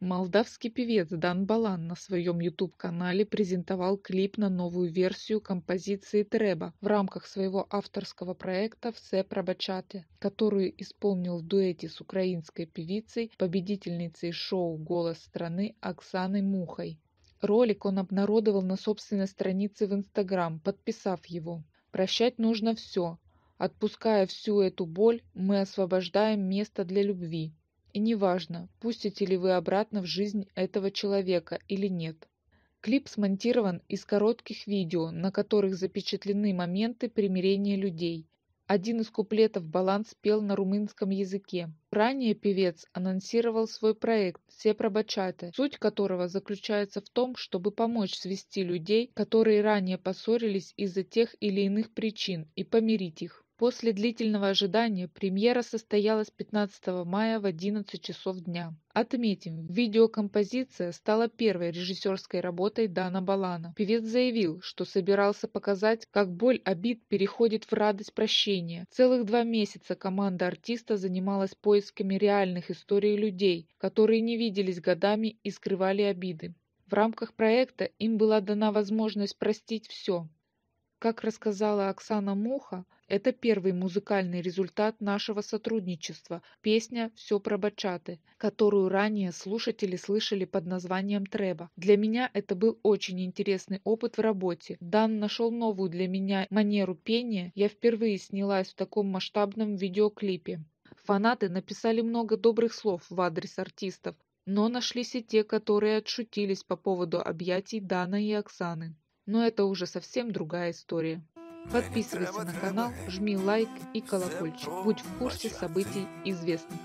Молдавский певец Дан Балан на своем YouTube-канале презентовал клип на новую версию композиции Треба в рамках своего авторского проекта «Все пробачате», которую исполнил в дуэте с украинской певицей, победительницей шоу «Голос страны» Оксаной Мухой. Ролик он обнародовал на собственной странице в Инстаграм, подписав его. «Прощать нужно все. Отпуская всю эту боль, мы освобождаем место для любви. И неважно, пустите ли вы обратно в жизнь этого человека или нет. Клип смонтирован из коротких видео, на которых запечатлены моменты примирения людей. Один из куплетов Баланс пел на румынском языке. Ранее певец анонсировал свой проект «Все пробачаты», суть которого заключается в том, чтобы помочь свести людей, которые ранее поссорились из-за тех или иных причин, и помирить их. После длительного ожидания премьера состоялась 15 мая в 11 часов дня. Отметим, видеокомпозиция стала первой режиссерской работой Дана Балана. Певец заявил, что собирался показать, как боль обид переходит в радость прощения. Целых два месяца команда артиста занималась поисками реальных историй людей, которые не виделись годами и скрывали обиды. В рамках проекта им была дана возможность простить все, как рассказала Оксана Муха, это первый музыкальный результат нашего сотрудничества – песня «Все про бачаты», которую ранее слушатели слышали под названием «Треба». Для меня это был очень интересный опыт в работе. Дан нашел новую для меня манеру пения. Я впервые снялась в таком масштабном видеоклипе. Фанаты написали много добрых слов в адрес артистов, но нашлись и те, которые отшутились по поводу объятий Дана и Оксаны но это уже совсем другая история. Подписывайся на канал, жми лайк и колокольчик. Будь в курсе событий известных.